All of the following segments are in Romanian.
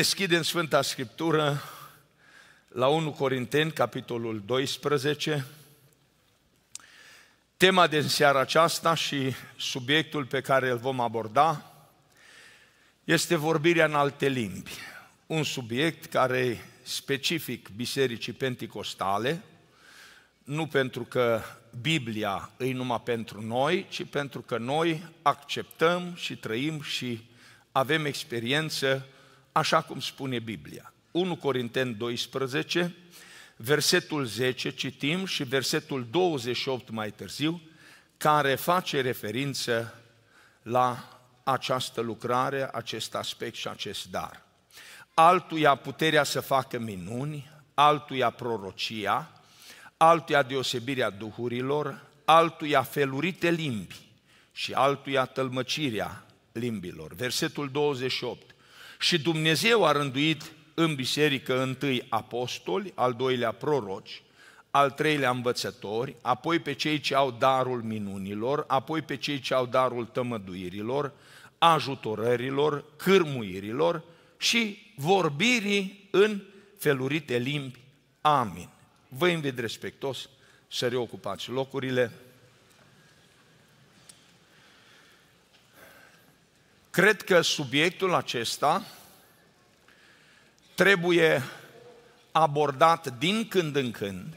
Deschidem Sfânta Scriptură la 1 Corinteni, capitolul 12. Tema din seara aceasta și subiectul pe care îl vom aborda este vorbirea în alte limbi. Un subiect care specific Bisericii Pentecostale, nu pentru că Biblia e numai pentru noi, ci pentru că noi acceptăm și trăim și avem experiență așa cum spune Biblia. 1 Corinteni 12, versetul 10 citim și versetul 28 mai târziu, care face referință la această lucrare, acest aspect și acest dar. Altuia puterea să facă minuni, altuia prorocia, altuia deosebirea duhurilor, altuia felurite limbi și altuia tălmăcirea limbilor. Versetul 28. Și Dumnezeu a rânduit în biserică întâi apostoli, al doilea proroci, al treilea învățători, apoi pe cei ce au darul minunilor, apoi pe cei ce au darul tămăduirilor, ajutorărilor, cârmuirilor și vorbirii în felurite limbi. Amin. Vă invit respectos să reocupați locurile. Cred că subiectul acesta trebuie abordat din când în când,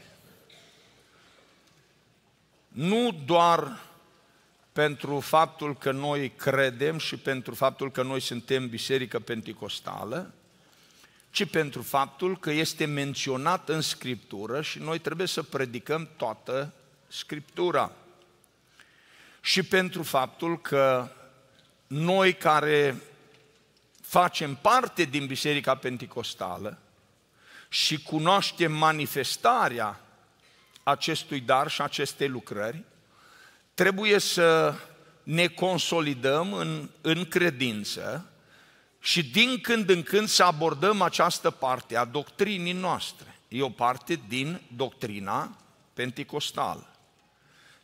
nu doar pentru faptul că noi credem și pentru faptul că noi suntem biserică penticostală, ci pentru faptul că este menționat în Scriptură și noi trebuie să predicăm toată Scriptura. Și pentru faptul că noi care facem parte din Biserica Pentecostală și cunoaștem manifestarea acestui dar și acestei lucrări, trebuie să ne consolidăm în, în credință și din când în când să abordăm această parte a doctrinii noastre. E o parte din doctrina pentecostală.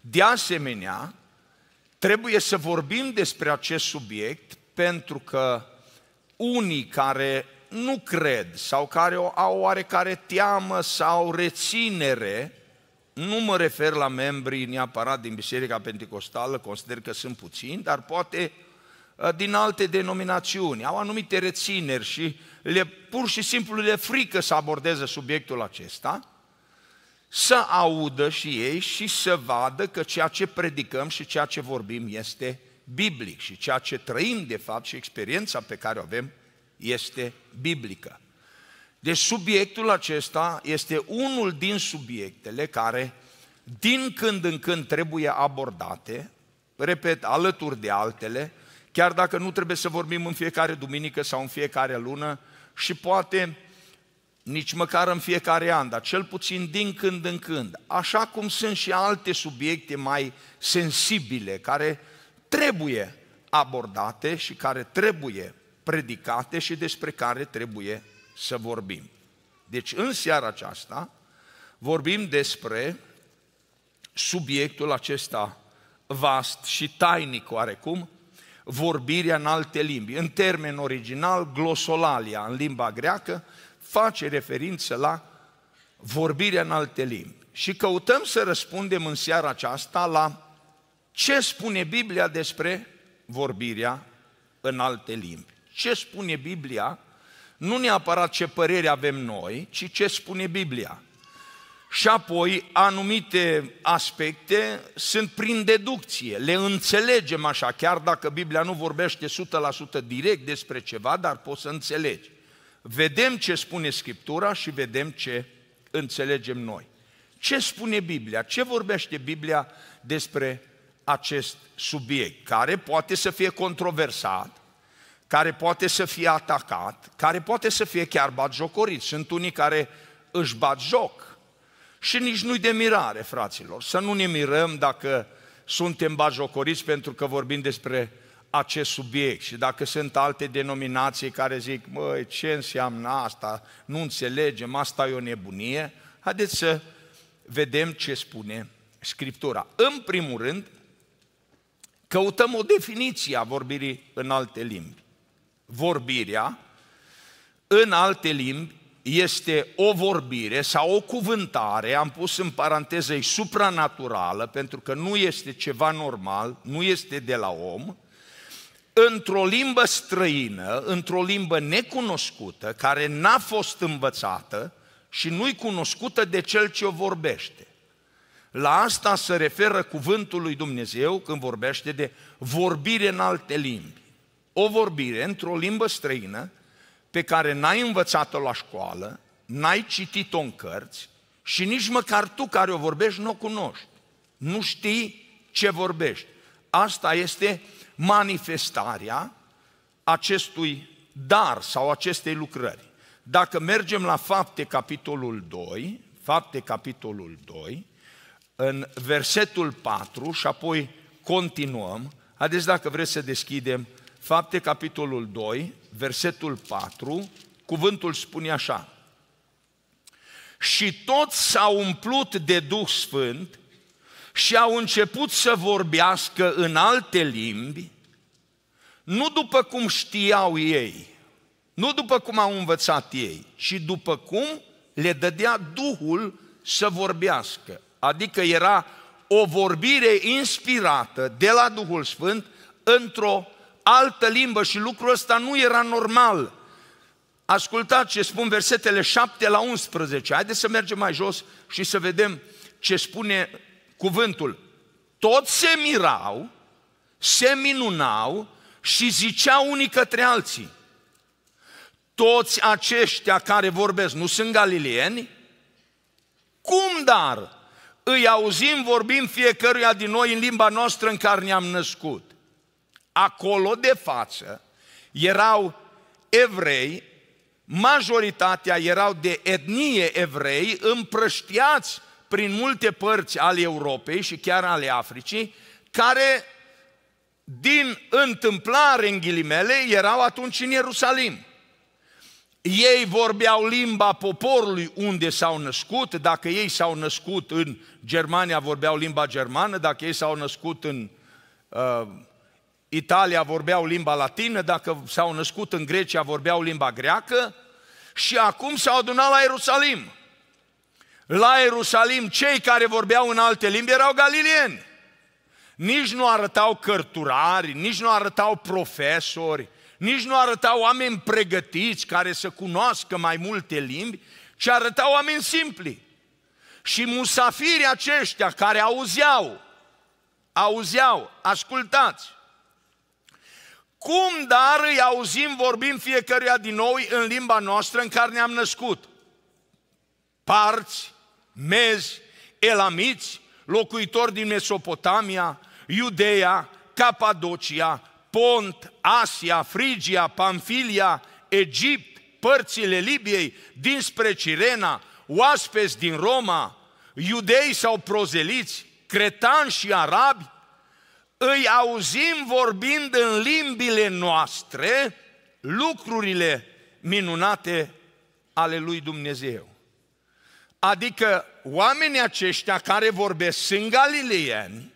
De asemenea, Trebuie să vorbim despre acest subiect pentru că unii care nu cred sau care au oarecare teamă sau reținere, nu mă refer la membrii neapărat din Biserica Pentecostală, consider că sunt puțini, dar poate ă, din alte denominațiuni, au anumite rețineri și le, pur și simplu le frică să abordeze subiectul acesta – să audă și ei și să vadă că ceea ce predicăm și ceea ce vorbim este biblic și ceea ce trăim de fapt și experiența pe care o avem este biblică. Deci subiectul acesta este unul din subiectele care din când în când trebuie abordate, repet, alături de altele, chiar dacă nu trebuie să vorbim în fiecare duminică sau în fiecare lună și poate nici măcar în fiecare an, dar cel puțin din când în când, așa cum sunt și alte subiecte mai sensibile care trebuie abordate și care trebuie predicate și despre care trebuie să vorbim. Deci în seara aceasta vorbim despre subiectul acesta vast și tainic oarecum, vorbirea în alte limbi. În termen original, glosolalia în limba greacă face referință la vorbirea în alte limbi. Și căutăm să răspundem în seara aceasta la ce spune Biblia despre vorbirea în alte limbi. Ce spune Biblia, nu neapărat ce părere avem noi, ci ce spune Biblia. Și apoi anumite aspecte sunt prin deducție, le înțelegem așa, chiar dacă Biblia nu vorbește 100% direct despre ceva, dar poți să înțelegi. Vedem ce spune Scriptura și vedem ce înțelegem noi. Ce spune Biblia? Ce vorbește Biblia despre acest subiect, care poate să fie controversat, care poate să fie atacat, care poate să fie chiar batjocorit. Sunt unii care își bat joc și nici nu-i de mirare, fraților. Să nu ne mirăm dacă suntem bajocoriți pentru că vorbim despre acest subiect și dacă sunt alte denominații care zic, măi, ce înseamnă asta, nu înțelegem, asta e o nebunie, haideți să vedem ce spune Scriptura. În primul rând, căutăm o definiție a vorbirii în alte limbi. Vorbirea în alte limbi este o vorbire sau o cuvântare, am pus în paranteză, supranaturală, pentru că nu este ceva normal, nu este de la om, într-o limbă străină, într-o limbă necunoscută, care n-a fost învățată și nu-i cunoscută de cel ce o vorbește. La asta se referă cuvântul lui Dumnezeu când vorbește de vorbire în alte limbi. O vorbire într-o limbă străină pe care n-ai învățat-o la școală, n-ai citit-o în cărți și nici măcar tu care o vorbești nu o cunoști. Nu știi ce vorbești. Asta este uh, manifestarea acestui dar sau acestei lucrări. Dacă mergem la Fapte, capitolul 2, Fapte, capitolul 2, în versetul 4 și apoi continuăm, haideți dacă vreți să deschidem Fapte, capitolul 2, versetul 4, cuvântul spune așa, și toți s-au umplut de Duh Sfânt și au început să vorbească în alte limbi, nu după cum știau ei, nu după cum au învățat ei, ci după cum le dădea Duhul să vorbească. Adică era o vorbire inspirată de la Duhul Sfânt într-o altă limbă și lucrul ăsta nu era normal. Ascultați ce spun versetele 7 la 11. Haideți să mergem mai jos și să vedem ce spune cuvântul, toți se mirau, se minunau și ziceau unii către alții. Toți aceștia care vorbesc nu sunt galilieni? Cum dar? Îi auzim vorbim fiecăruia din noi în limba noastră în care ne-am născut. Acolo de față erau evrei, majoritatea erau de etnie evrei, împrăștiați prin multe părți ale Europei și chiar ale Africii, care din întâmplare, în ghilimele, erau atunci în Ierusalim. Ei vorbeau limba poporului unde s-au născut, dacă ei s-au născut în Germania, vorbeau limba germană, dacă ei s-au născut în uh, Italia, vorbeau limba latină, dacă s-au născut în Grecia, vorbeau limba greacă și acum s-au adunat la Ierusalim la Ierusalim, cei care vorbeau în alte limbi erau galilieni. Nici nu arătau cărturari, nici nu arătau profesori, nici nu arătau oameni pregătiți care să cunoască mai multe limbi, ci arătau oameni simpli. Și musafirii aceștia care auzeau, auzeau, ascultați. Cum dar îi auzim vorbind fiecăruia din noi în limba noastră în care ne-am născut? parți, mezi, elamiți, locuitori din Mesopotamia, Iudeia, Capadocia, Pont, Asia, Frigia, Pamfilia, Egipt, părțile Libiei, dinspre Cirena, oaspeți din Roma, iudei sau prozeliți, cretani și arabi, îi auzim vorbind în limbile noastre lucrurile minunate ale lui Dumnezeu. Adică oamenii aceștia care vorbesc sunt galileeni,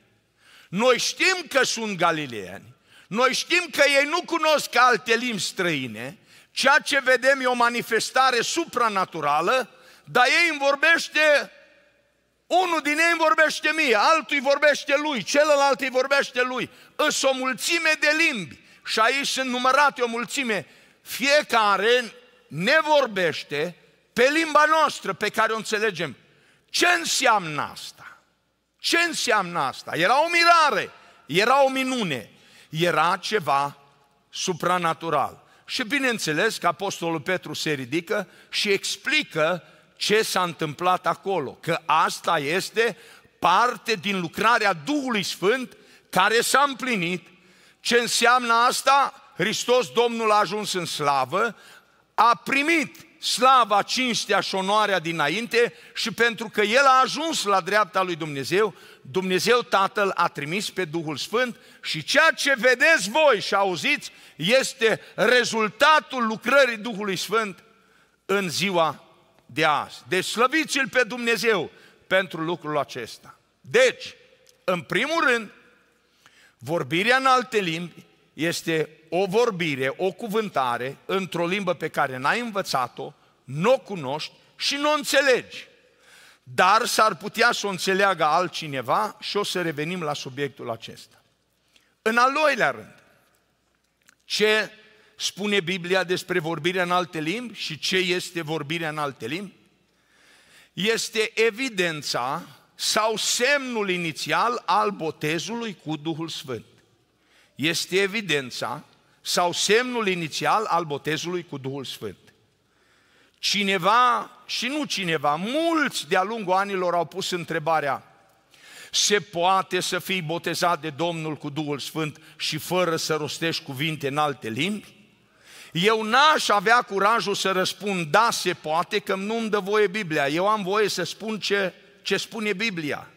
noi știm că sunt galileeni, noi știm că ei nu cunosc alte limbi străine, ceea ce vedem e o manifestare supranaturală, dar ei îmi vorbește, unul din ei îmi vorbește mie, altul îi vorbește lui, celălalt îi vorbește lui. Îs o mulțime de limbi și aici sunt numărate o mulțime. Fiecare ne vorbește pe limba noastră pe care o înțelegem. Ce înseamnă asta? Ce înseamnă asta? Era o mirare, era o minune, era ceva supranatural. Și bineînțeles că Apostolul Petru se ridică și explică ce s-a întâmplat acolo, că asta este parte din lucrarea Duhului Sfânt care s-a împlinit. Ce înseamnă asta? Hristos Domnul a ajuns în slavă, a primit slava, cinstea și onoarea dinainte și pentru că el a ajuns la dreapta lui Dumnezeu, Dumnezeu Tatăl a trimis pe Duhul Sfânt și ceea ce vedeți voi și auziți este rezultatul lucrării Duhului Sfânt în ziua de azi. Deci slăviți-L pe Dumnezeu pentru lucrul acesta. Deci, în primul rând, vorbirea în alte limbi este o vorbire, o cuvântare într-o limbă pe care n-ai învățat-o, nu o cunoști și nu o înțelegi. Dar s-ar putea să o înțeleagă altcineva și o să revenim la subiectul acesta. În al doilea rând, ce spune Biblia despre vorbirea în alte limbi și ce este vorbirea în alte limbi? Este evidența sau semnul inițial al botezului cu Duhul Sfânt este evidența sau semnul inițial al botezului cu Duhul Sfânt. Cineva, și nu cineva, mulți de-a lungul anilor au pus întrebarea, se poate să fii botezat de Domnul cu Duhul Sfânt și fără să rostești cuvinte în alte limbi? Eu n-aș avea curajul să răspund, da, se poate, că nu mi dă voie Biblia. Eu am voie să spun ce, ce spune Biblia.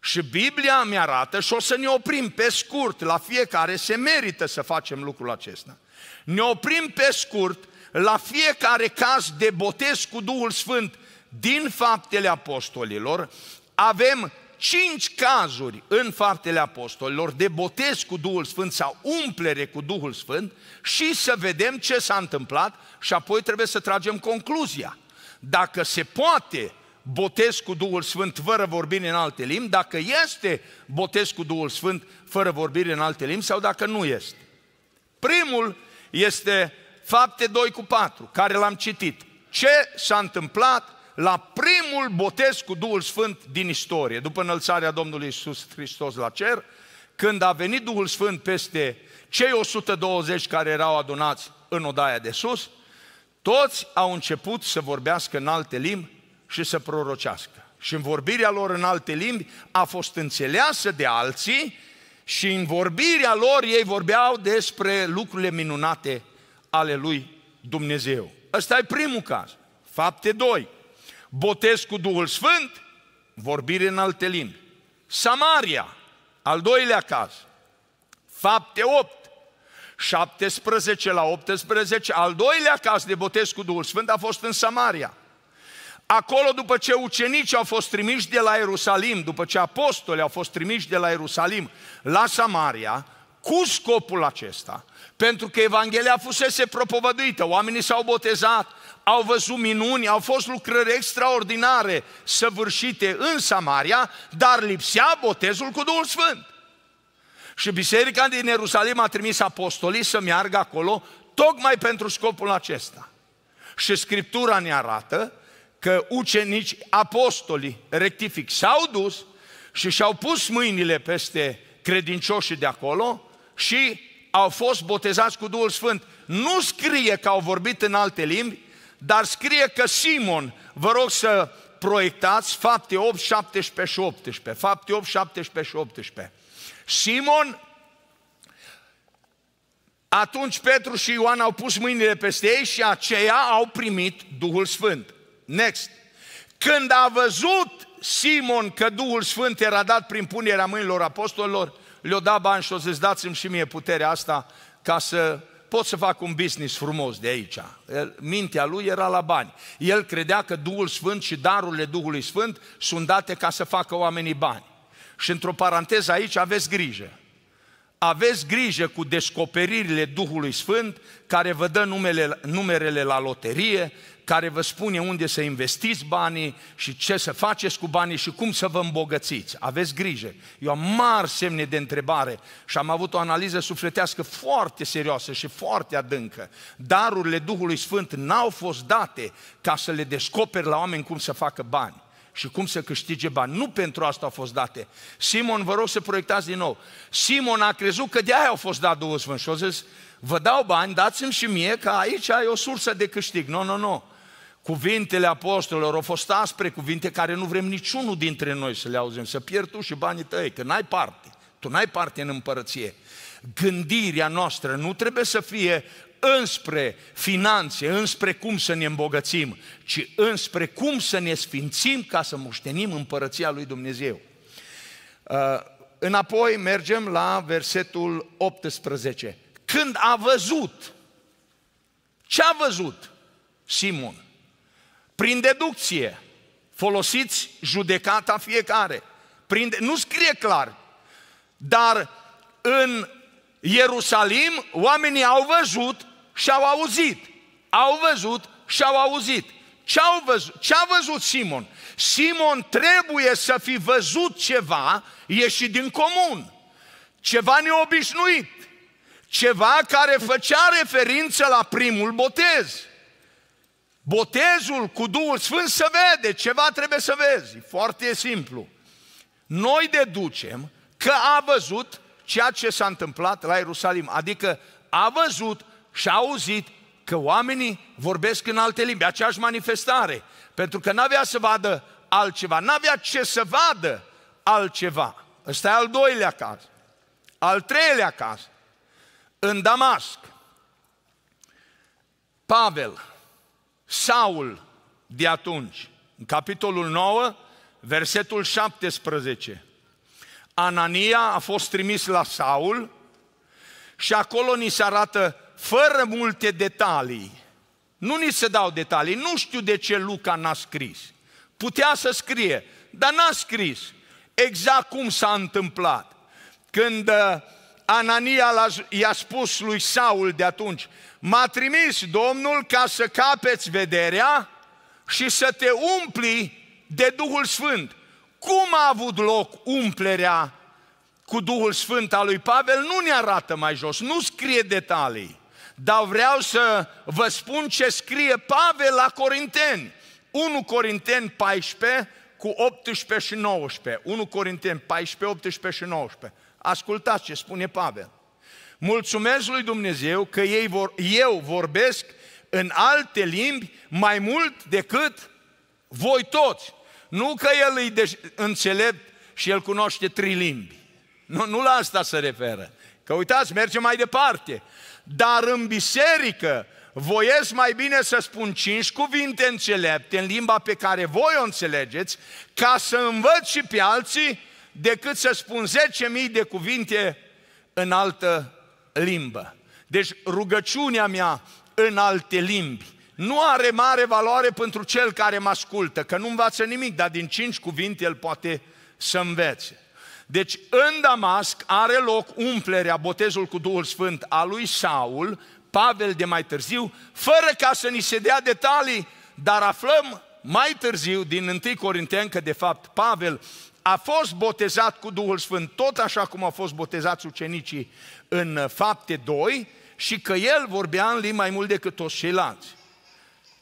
Și Biblia mi arată și o să ne oprim pe scurt, la fiecare se merită să facem lucrul acesta. Ne oprim pe scurt la fiecare caz de botez cu Duhul Sfânt din faptele apostolilor. Avem cinci cazuri în faptele apostolilor de botez cu Duhul Sfânt sau umplere cu Duhul Sfânt și să vedem ce s-a întâmplat și apoi trebuie să tragem concluzia. Dacă se poate botez cu Duhul Sfânt fără vorbire în alte limbi, dacă este botez cu Duhul Sfânt fără vorbire în alte limbi sau dacă nu este. Primul este fapte 2 cu 4, care l-am citit. Ce s-a întâmplat la primul botez cu Duhul Sfânt din istorie, după înălțarea Domnului Isus Hristos la cer, când a venit Duhul Sfânt peste cei 120 care erau adunați în odaia de sus, toți au început să vorbească în alte limbi și să prorocească. Și în vorbirea lor în alte limbi a fost înțeleasă de alții și în vorbirea lor ei vorbeau despre lucrurile minunate ale lui Dumnezeu. Ăsta e primul caz. Fapte 2. Botez cu Duhul Sfânt, vorbire în alte limbi. Samaria, al doilea caz. Fapte 8. 17 la 18, al doilea caz de botez cu Duhul Sfânt a fost în Samaria. Acolo, după ce ucenicii au fost trimiși de la Ierusalim, după ce apostoli au fost trimiși de la Ierusalim la Samaria, cu scopul acesta, pentru că Evanghelia fusese propovăduită, oamenii s-au botezat, au văzut minuni, au fost lucrări extraordinare săvârșite în Samaria, dar lipsea botezul cu Duhul Sfânt. Și biserica din Ierusalim a trimis apostolii să meargă acolo tocmai pentru scopul acesta. Și Scriptura ne arată că ucenici, apostoli, rectific, s-au dus și și-au pus mâinile peste credincioșii de acolo și au fost botezați cu Duhul Sfânt. Nu scrie că au vorbit în alte limbi, dar scrie că Simon, vă rog să proiectați fapte 8, 17 și 18. Fapte 8, 17 și 18. Simon, atunci Petru și Ioan au pus mâinile peste ei și aceia au primit Duhul Sfânt. Next. Când a văzut Simon că Duhul Sfânt era dat prin punerea mâinilor apostolilor, le-o da bani și o zis, dați-mi și mie puterea asta ca să pot să fac un business frumos de aici. El, mintea lui era la bani. El credea că Duhul Sfânt și darurile Duhului Sfânt sunt date ca să facă oamenii bani. Și într-o paranteză aici aveți grijă. Aveți grijă cu descoperirile Duhului Sfânt care vă dă numele, numerele la loterie, care vă spune unde să investiți banii și ce să faceți cu banii și cum să vă îmbogățiți. Aveți grijă. Eu am mari semne de întrebare și am avut o analiză sufletească foarte serioasă și foarte adâncă. Darurile Duhului Sfânt n-au fost date ca să le descoperi la oameni cum să facă bani și cum să câștige bani. Nu pentru asta au fost date. Simon, vă rog să proiectați din nou. Simon a crezut că de aia au fost dat Duhul Sfânt și zis, vă dau bani, dați-mi și mie, că aici ai o sursă de câștig. Nu, no, nu, no, nu. No. Cuvintele apostolilor au fost aspre cuvinte care nu vrem niciunul dintre noi să le auzim, să pierd tu și banii tăi, că n-ai parte, tu n-ai parte în împărăție. Gândirea noastră nu trebuie să fie înspre finanțe, înspre cum să ne îmbogățim, ci înspre cum să ne sfințim ca să muștenim împărăția lui Dumnezeu. Uh, înapoi mergem la versetul 18. Când a văzut, ce a văzut Simon? Prin deducție, folosiți judecata fiecare. Prin, nu scrie clar, dar în Ierusalim oamenii au văzut și au auzit. Au văzut și au auzit. Ce, au văzut? Ce a văzut Simon? Simon trebuie să fi văzut ceva ieșit din comun, ceva neobișnuit, ceva care făcea referință la primul botez. Botezul cu Duhul Sfânt se vede, ceva trebuie să vezi, foarte simplu. Noi deducem că a văzut ceea ce s-a întâmplat la Ierusalim, adică a văzut și a auzit că oamenii vorbesc în alte limbi, aceeași manifestare, pentru că n-avea să vadă altceva, n-avea ce să vadă altceva. Ăsta e al doilea caz. Al treilea caz, în Damasc, Pavel, Saul de atunci, în capitolul 9, versetul 17. Anania a fost trimis la Saul și acolo ni se arată fără multe detalii. Nu ni se dau detalii, nu știu de ce Luca n-a scris. Putea să scrie, dar n-a scris exact cum s-a întâmplat. Când uh, Anania i-a spus lui Saul de atunci, m-a trimis Domnul ca să capeți vederea și să te umpli de Duhul Sfânt. Cum a avut loc umplerea cu Duhul Sfânt al lui Pavel? Nu ne arată mai jos, nu scrie detalii. Dar vreau să vă spun ce scrie Pavel la Corinteni. 1 Corinteni 14 cu 18 și 19. 1 Corinteni 14, 18 și 19. Ascultați ce spune Pavel. Mulțumesc lui Dumnezeu că ei vor, eu vorbesc în alte limbi mai mult decât voi toți. Nu că el e de- înțelept și el cunoaște trei limbi. Nu, nu la asta se referă. Că uitați, merge mai departe. Dar în biserică voiesc mai bine să spun cinci cuvinte înțelepte în limba pe care voi o înțelegeți, ca să învăț și pe alții, decât să spun 10.000 de cuvinte în altă limbă. Deci rugăciunea mea în alte limbi nu are mare valoare pentru cel care mă ascultă, că nu învață nimic, dar din cinci cuvinte el poate să învețe. Deci în Damasc are loc umplerea, botezul cu Duhul Sfânt a lui Saul, Pavel de mai târziu, fără ca să ni se dea detalii, dar aflăm mai târziu din 1 Corinteni că de fapt Pavel a fost botezat cu Duhul Sfânt, tot așa cum au fost botezați ucenicii în fapte 2, și că el vorbea în limbi mai mult decât toți ceilalți.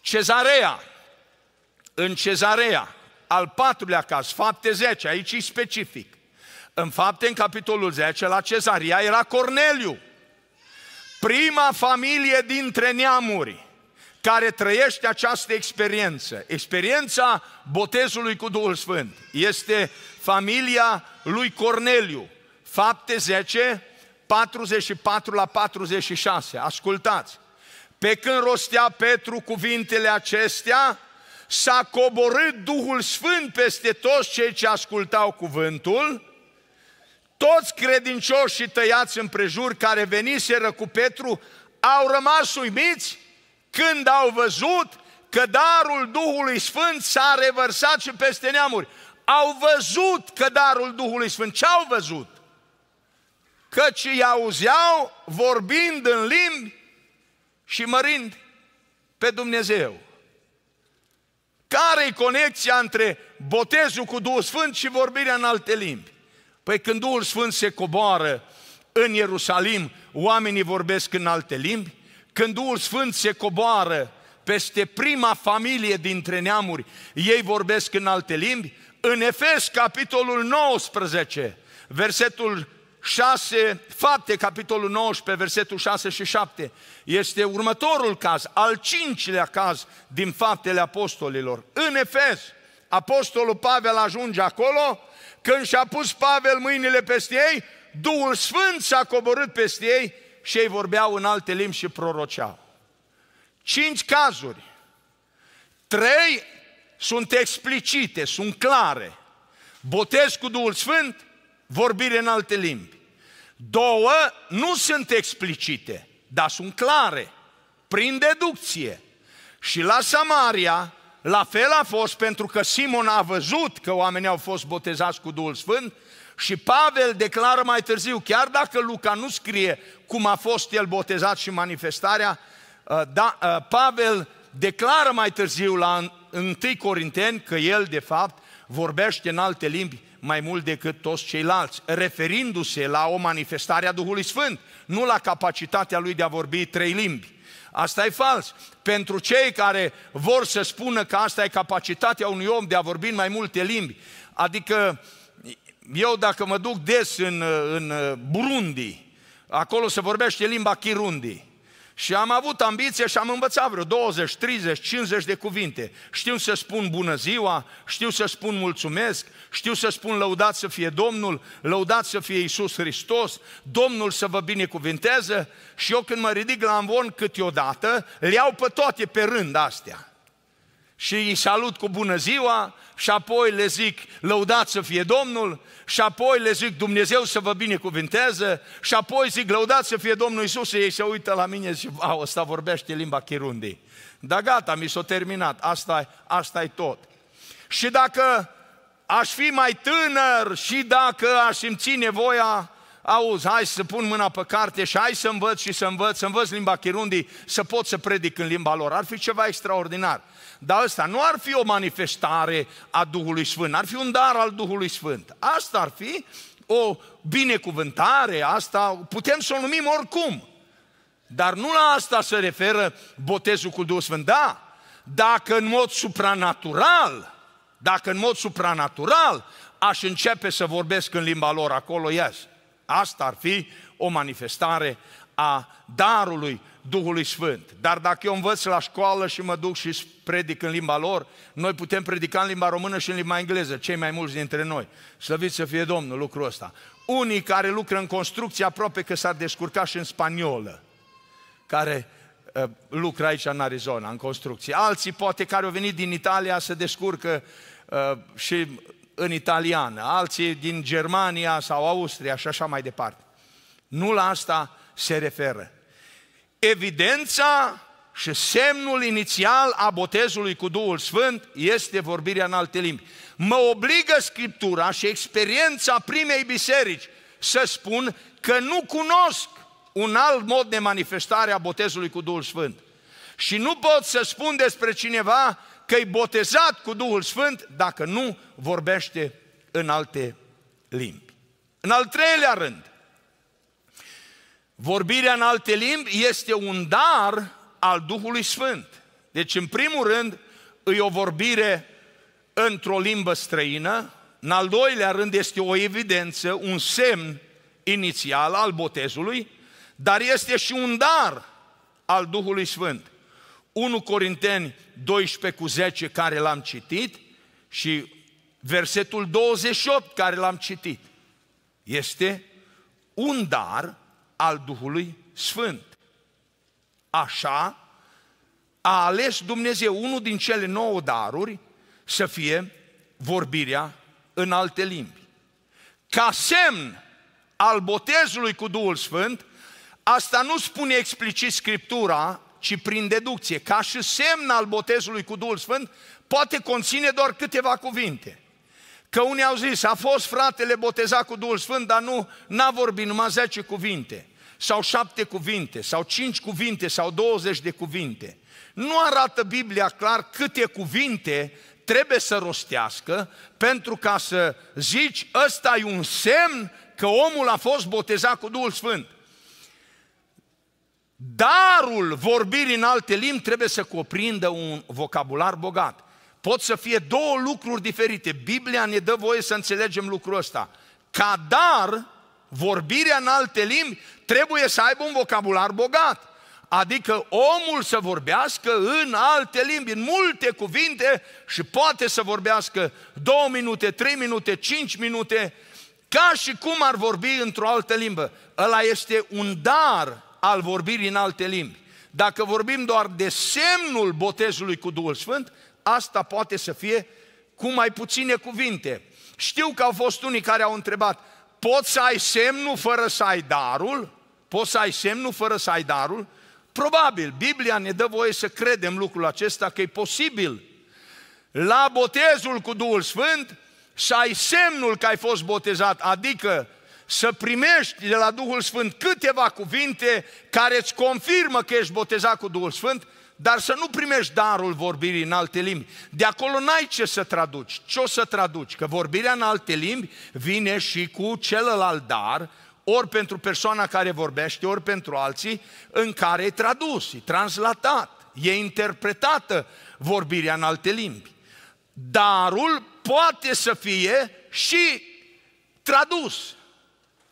Cezarea, în Cezarea, al patrulea caz, fapte 10, aici e specific. În fapte, în capitolul 10, la Cezaria era Corneliu, prima familie dintre neamuri care trăiește această experiență, experiența botezului cu Duhul Sfânt, este familia lui Corneliu, fapte 10, 44 la 46, ascultați. Pe când rostea Petru cuvintele acestea, s-a coborât Duhul Sfânt peste toți cei ce ascultau cuvântul, toți credincioșii tăiați împrejur care veniseră cu Petru au rămas uimiți când au văzut că darul Duhului Sfânt s-a revărsat și peste neamuri. Au văzut că darul Duhului Sfânt, ce au văzut? Căci îi auzeau vorbind în limbi și mărind pe Dumnezeu. Care-i conexia între botezul cu Duhul Sfânt și vorbirea în alte limbi? Păi când Duhul Sfânt se coboară în Ierusalim, oamenii vorbesc în alte limbi, când Duhul Sfânt se coboară peste prima familie dintre neamuri, ei vorbesc în alte limbi, în Efes, capitolul 19, versetul 6, fapte, capitolul 19, versetul 6 și 7, este următorul caz, al cincilea caz din faptele apostolilor. În Efes, apostolul Pavel ajunge acolo, când și-a pus Pavel mâinile peste ei, Duhul Sfânt s-a coborât peste ei și ei vorbeau în alte limbi și proroceau. Cinci cazuri. Trei sunt explicite, sunt clare. Botez cu Duhul Sfânt, vorbire în alte limbi. Două nu sunt explicite, dar sunt clare, prin deducție. Și la Samaria, la fel a fost pentru că Simon a văzut că oamenii au fost botezați cu Duhul Sfânt și Pavel declară mai târziu, chiar dacă Luca nu scrie cum a fost el botezat și manifestarea, uh, da, uh, Pavel declară mai târziu la 1 Corinteni că el, de fapt, vorbește în alte limbi mai mult decât toți ceilalți, referindu-se la o manifestare a Duhului Sfânt, nu la capacitatea lui de a vorbi trei limbi. Asta e fals. Pentru cei care vor să spună că asta e capacitatea unui om de a vorbi în mai multe limbi, adică eu dacă mă duc des în, în Burundi, acolo se vorbește limba Kirundi, și am avut ambiție și am învățat vreo 20, 30, 50 de cuvinte. Știu să spun bună ziua, știu să spun mulțumesc, știu să spun lăudat să fie Domnul, lăudat să fie Isus Hristos, Domnul să vă binecuvinteze. Și eu când mă ridic la amvon câteodată, le iau pe toate pe rând astea și îi salut cu bună ziua și apoi le zic lăudați să fie Domnul și apoi le zic Dumnezeu să vă binecuvinteze și apoi zic lăudați să fie Domnul Isus și ei se uită la mine și zic, au, ăsta vorbește limba chirundii. Dar gata, mi s-a terminat, asta asta e tot. Și dacă aș fi mai tânăr și dacă aș simți nevoia, auzi, hai să pun mâna pe carte și hai să învăț și să învăț, să învăț limba chirundii, să pot să predic în limba lor. Ar fi ceva extraordinar. Dar ăsta nu ar fi o manifestare a Duhului Sfânt, ar fi un dar al Duhului Sfânt. Asta ar fi o binecuvântare, asta putem să o numim oricum. Dar nu la asta se referă botezul cu Duhul Sfânt. Da, dacă în mod supranatural, dacă în mod supranatural aș începe să vorbesc în limba lor acolo, ies. Asta ar fi o manifestare a darului Duhului Sfânt. Dar dacă eu învăț la școală și mă duc și predic în limba lor, noi putem predica în limba română și în limba engleză, cei mai mulți dintre noi. Slăviți să fie Domnul lucrul ăsta. Unii care lucră în construcție aproape că s-ar descurca și în spaniolă, care ă, lucră aici în Arizona, în construcție. Alții poate care au venit din Italia să descurcă uh, și în italiană, alții din Germania sau Austria și așa mai departe. Nu la asta se referă. Evidența și semnul inițial a botezului cu Duhul Sfânt este vorbirea în alte limbi. Mă obligă Scriptura și experiența primei biserici să spun că nu cunosc un alt mod de manifestare a botezului cu Duhul Sfânt. Și nu pot să spun despre cineva că e botezat cu Duhul Sfânt dacă nu vorbește în alte limbi. În al treilea rând, vorbirea în alte limbi este un dar al Duhului Sfânt. Deci, în primul rând, îi o vorbire într-o limbă străină, în al doilea rând este o evidență, un semn inițial al botezului, dar este și un dar al Duhului Sfânt. 1 Corinteni 12 cu 10 care l-am citit și versetul 28 care l-am citit. Este un dar al Duhului Sfânt. Așa a ales Dumnezeu unul din cele nouă daruri să fie vorbirea în alte limbi. Ca semn al botezului cu Duhul Sfânt, asta nu spune explicit Scriptura, ci prin deducție. Ca și semn al botezului cu Duhul Sfânt, poate conține doar câteva cuvinte. Că unii au zis, a fost fratele botezat cu Duhul Sfânt, dar nu, n-a vorbit numai 10 cuvinte sau șapte cuvinte, sau cinci cuvinte, sau douăzeci de cuvinte. Nu arată Biblia clar câte cuvinte trebuie să rostească pentru ca să zici ăsta e un semn că omul a fost botezat cu Duhul Sfânt. Darul vorbirii în alte limbi trebuie să cuprindă un vocabular bogat. Pot să fie două lucruri diferite. Biblia ne dă voie să înțelegem lucrul ăsta. Ca dar vorbirea în alte limbi trebuie să aibă un vocabular bogat. Adică omul să vorbească în alte limbi, în multe cuvinte și poate să vorbească două minute, trei minute, cinci minute, ca și cum ar vorbi într-o altă limbă. Ăla este un dar al vorbirii în alte limbi. Dacă vorbim doar de semnul botezului cu Duhul Sfânt, asta poate să fie cu mai puține cuvinte. Știu că au fost unii care au întrebat, poți să ai semnul fără să ai darul? Poți să ai semnul fără să ai darul? Probabil, Biblia ne dă voie să credem lucrul acesta că e posibil. La botezul cu Duhul Sfânt să ai semnul că ai fost botezat, adică să primești de la Duhul Sfânt câteva cuvinte care îți confirmă că ești botezat cu Duhul Sfânt dar să nu primești darul vorbirii în alte limbi. De acolo n-ai ce să traduci. Ce o să traduci? Că vorbirea în alte limbi vine și cu celălalt dar, ori pentru persoana care vorbește, ori pentru alții, în care e tradus, e translatat, e interpretată vorbirea în alte limbi. Darul poate să fie și tradus,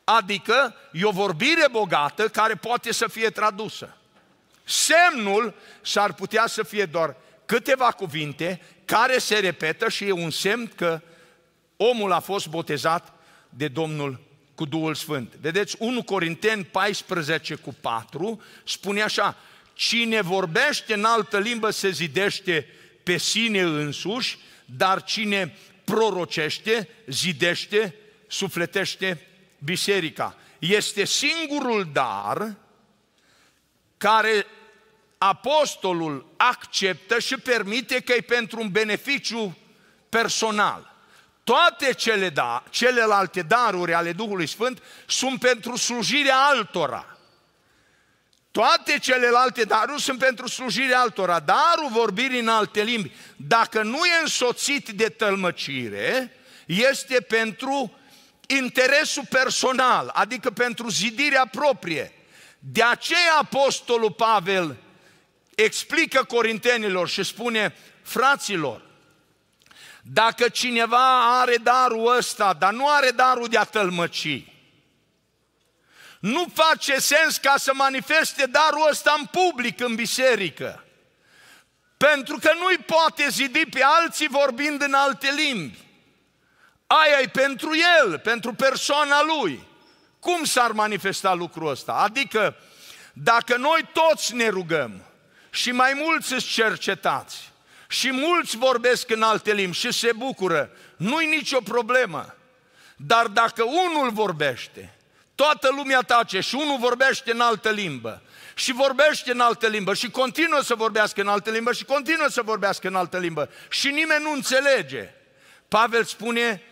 adică e o vorbire bogată care poate să fie tradusă. Semnul s-ar putea să fie doar câteva cuvinte care se repetă și e un semn că omul a fost botezat de Domnul cu Duhul Sfânt. Vedeți, 1 Corinteni 14 cu 4 spune așa, cine vorbește în altă limbă se zidește pe sine însuși, dar cine prorocește, zidește, sufletește biserica. Este singurul dar care apostolul acceptă și permite că e pentru un beneficiu personal. Toate cele da, celelalte daruri ale Duhului Sfânt sunt pentru slujirea altora. Toate celelalte daruri sunt pentru slujirea altora. Darul vorbirii în alte limbi, dacă nu e însoțit de tălmăcire, este pentru interesul personal, adică pentru zidirea proprie. De aceea Apostolul Pavel explică corintenilor și spune, fraților, dacă cineva are darul ăsta, dar nu are darul de a tălmăci, nu face sens ca să manifeste darul ăsta în public, în biserică. Pentru că nu-i poate zidi pe alții vorbind în alte limbi. Aia e pentru el, pentru persoana lui. Cum s-ar manifesta lucrul ăsta? Adică, dacă noi toți ne rugăm și mai mulți îți cercetați și mulți vorbesc în alte limbi și se bucură, nu-i nicio problemă. Dar dacă unul vorbește, toată lumea tace și unul vorbește în altă limbă și vorbește în altă limbă și continuă să vorbească în altă limbă și continuă să vorbească în altă limbă și nimeni nu înțelege. Pavel spune,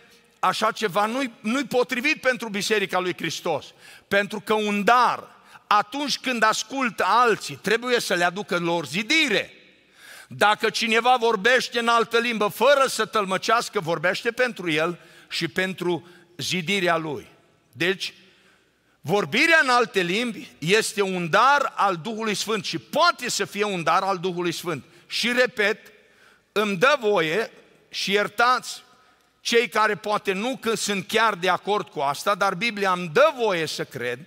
așa ceva nu-i, nu potrivit pentru Biserica lui Hristos. Pentru că un dar, atunci când ascultă alții, trebuie să le aducă lor zidire. Dacă cineva vorbește în altă limbă fără să tălmăcească, vorbește pentru el și pentru zidirea lui. Deci, vorbirea în alte limbi este un dar al Duhului Sfânt și poate să fie un dar al Duhului Sfânt. Și repet, îmi dă voie și iertați cei care poate nu că sunt chiar de acord cu asta, dar Biblia îmi dă voie să cred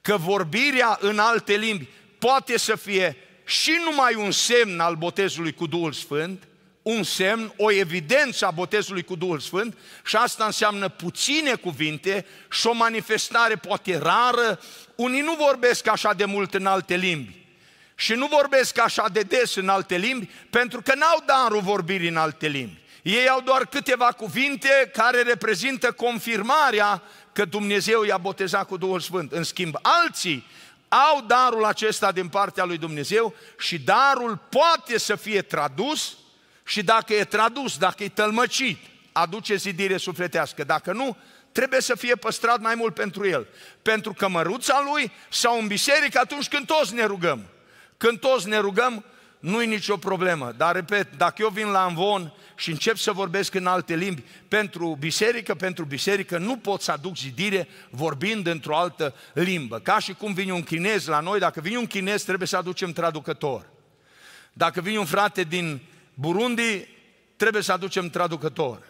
că vorbirea în alte limbi poate să fie și numai un semn al botezului cu Duhul Sfânt, un semn, o evidență a botezului cu Duhul Sfânt și asta înseamnă puține cuvinte și o manifestare poate rară. Unii nu vorbesc așa de mult în alte limbi și nu vorbesc așa de des în alte limbi pentru că n-au darul vorbirii în alte limbi. Ei au doar câteva cuvinte care reprezintă confirmarea că Dumnezeu i-a botezat cu Duhul Sfânt. În schimb, alții au darul acesta din partea lui Dumnezeu și darul poate să fie tradus și dacă e tradus, dacă e tălmăcit, aduce zidire sufletească. Dacă nu, trebuie să fie păstrat mai mult pentru el. Pentru că măruța lui sau în biserică atunci când toți ne rugăm. Când toți ne rugăm, nu-i nicio problemă. Dar repet, dacă eu vin la Amvon și încep să vorbesc în alte limbi pentru biserică, pentru biserică, nu pot să aduc zidire vorbind într-o altă limbă. Ca și cum vine un chinez la noi, dacă vine un chinez trebuie să aducem traducător. Dacă vine un frate din Burundi, trebuie să aducem traducător.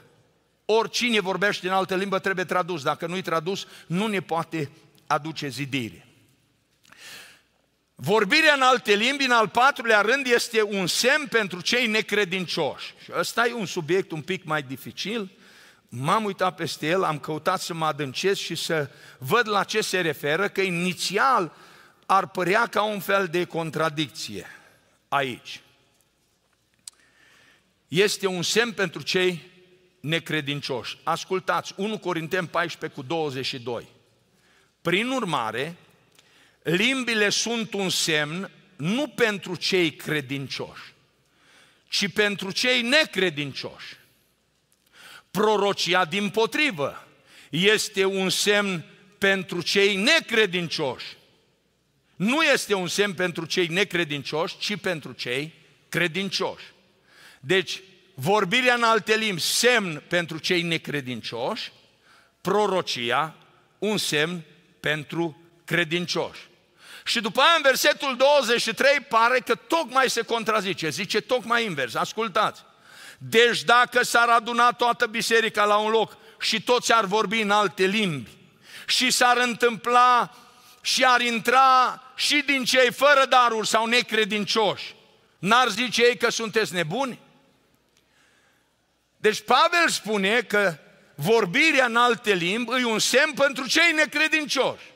Oricine vorbește în altă limbă trebuie tradus. Dacă nu-i tradus, nu ne poate aduce zidire. Vorbirea în alte limbi, în al patrulea rând, este un semn pentru cei necredincioși. Și ăsta e un subiect un pic mai dificil. M-am uitat peste el, am căutat să mă adâncesc și să văd la ce se referă, că inițial ar părea ca un fel de contradicție aici. Este un semn pentru cei necredincioși. Ascultați, 1 Corinteni 14 cu 22. Prin urmare, Limbile sunt un semn nu pentru cei credincioși, ci pentru cei necredincioși. Prorocia din potrivă este un semn pentru cei necredincioși. Nu este un semn pentru cei necredincioși, ci pentru cei credincioși. Deci, vorbirea în alte limbi, semn pentru cei necredincioși, prorocia, un semn pentru credincioși. Și după aia în versetul 23 pare că tocmai se contrazice, zice tocmai invers, ascultați. Deci dacă s-ar aduna toată biserica la un loc și toți ar vorbi în alte limbi și s-ar întâmpla și ar intra și din cei fără daruri sau necredincioși, n-ar zice ei că sunteți nebuni? Deci Pavel spune că vorbirea în alte limbi e un semn pentru cei necredincioși.